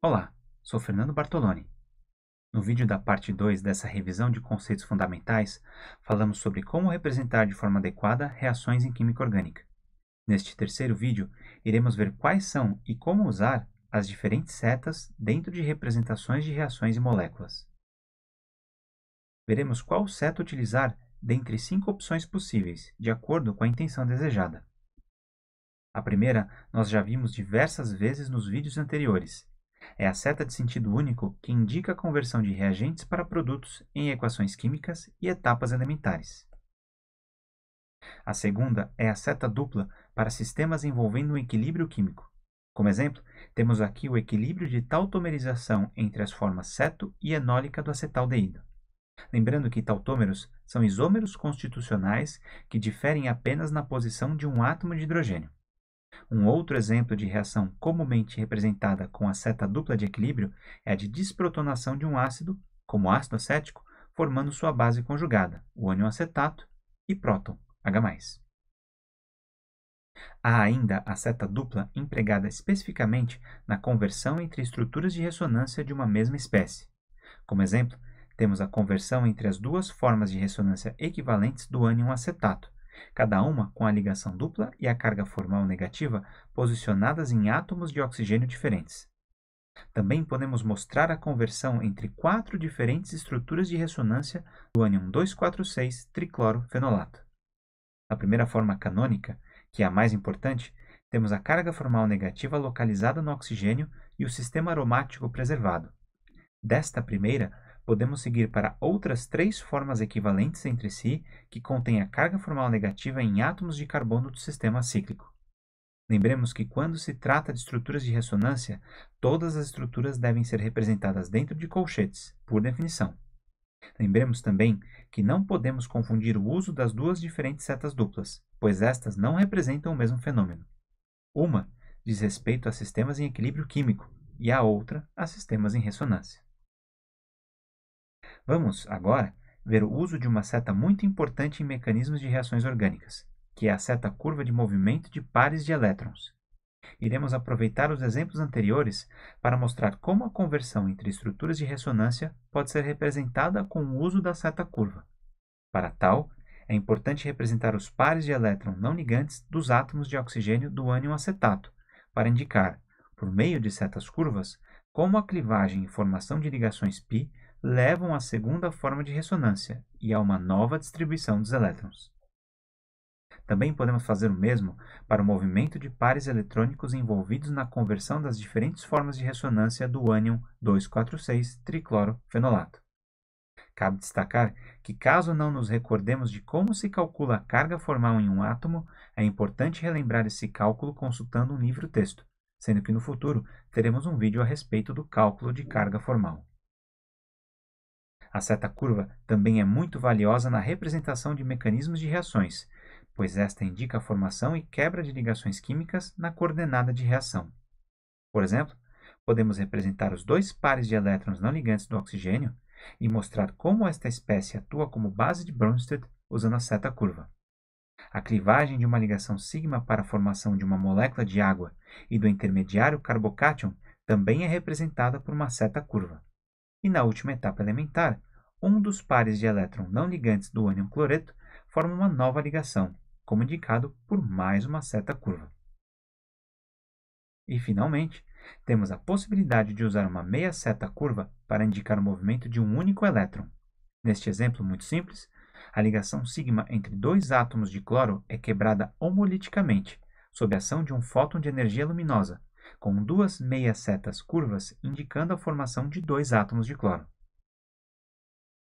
Olá, sou Fernando Bartoloni. No vídeo da parte 2 dessa revisão de conceitos fundamentais, falamos sobre como representar de forma adequada reações em química orgânica. Neste terceiro vídeo, iremos ver quais são e como usar as diferentes setas dentro de representações de reações e moléculas. Veremos qual seta utilizar dentre cinco opções possíveis, de acordo com a intenção desejada. A primeira nós já vimos diversas vezes nos vídeos anteriores. É a seta de sentido único que indica a conversão de reagentes para produtos em equações químicas e etapas elementares. A segunda é a seta dupla para sistemas envolvendo um equilíbrio químico. Como exemplo, temos aqui o equilíbrio de tautomerização entre as formas ceto e enólica do acetaldeído. Lembrando que tautômeros são isômeros constitucionais que diferem apenas na posição de um átomo de hidrogênio. Um outro exemplo de reação comumente representada com a seta dupla de equilíbrio é a de desprotonação de um ácido, como ácido acético, formando sua base conjugada, o ânion acetato e próton, H+. Há ainda a seta dupla empregada especificamente na conversão entre estruturas de ressonância de uma mesma espécie. Como exemplo, temos a conversão entre as duas formas de ressonância equivalentes do ânion acetato, cada uma com a ligação dupla e a carga formal negativa posicionadas em átomos de oxigênio diferentes. Também podemos mostrar a conversão entre quatro diferentes estruturas de ressonância do ânion 246 triclorofenolato. Na primeira forma canônica, que é a mais importante, temos a carga formal negativa localizada no oxigênio e o sistema aromático preservado. Desta primeira, podemos seguir para outras três formas equivalentes entre si que contêm a carga formal negativa em átomos de carbono do sistema cíclico. Lembremos que quando se trata de estruturas de ressonância, todas as estruturas devem ser representadas dentro de colchetes, por definição. Lembremos também que não podemos confundir o uso das duas diferentes setas duplas, pois estas não representam o mesmo fenômeno. Uma diz respeito a sistemas em equilíbrio químico e a outra a sistemas em ressonância. Vamos, agora, ver o uso de uma seta muito importante em mecanismos de reações orgânicas, que é a seta curva de movimento de pares de elétrons. Iremos aproveitar os exemplos anteriores para mostrar como a conversão entre estruturas de ressonância pode ser representada com o uso da seta curva. Para tal, é importante representar os pares de elétron não ligantes dos átomos de oxigênio do ânion acetato, para indicar, por meio de setas curvas, como a clivagem e formação de ligações π levam à segunda forma de ressonância e a uma nova distribuição dos elétrons. Também podemos fazer o mesmo para o movimento de pares eletrônicos envolvidos na conversão das diferentes formas de ressonância do ânion 2,4,6-triclorofenolato. Cabe destacar que, caso não nos recordemos de como se calcula a carga formal em um átomo, é importante relembrar esse cálculo consultando um livro-texto, sendo que no futuro teremos um vídeo a respeito do cálculo de carga formal. A seta curva também é muito valiosa na representação de mecanismos de reações, pois esta indica a formação e quebra de ligações químicas na coordenada de reação. Por exemplo, podemos representar os dois pares de elétrons não ligantes do oxigênio e mostrar como esta espécie atua como base de Brønsted usando a seta curva. A clivagem de uma ligação sigma para a formação de uma molécula de água e do intermediário carbocátion também é representada por uma seta curva. E na última etapa elementar, um dos pares de elétron não ligantes do ânion cloreto forma uma nova ligação, como indicado por mais uma seta curva. E finalmente, temos a possibilidade de usar uma meia seta curva para indicar o movimento de um único elétron. Neste exemplo muito simples, a ligação sigma entre dois átomos de cloro é quebrada homoliticamente, sob a ação de um fóton de energia luminosa, com duas meias setas curvas indicando a formação de dois átomos de cloro.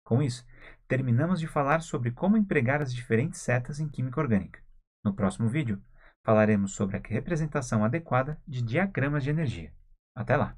Com isso, terminamos de falar sobre como empregar as diferentes setas em química orgânica. No próximo vídeo, falaremos sobre a representação adequada de diagramas de energia. Até lá!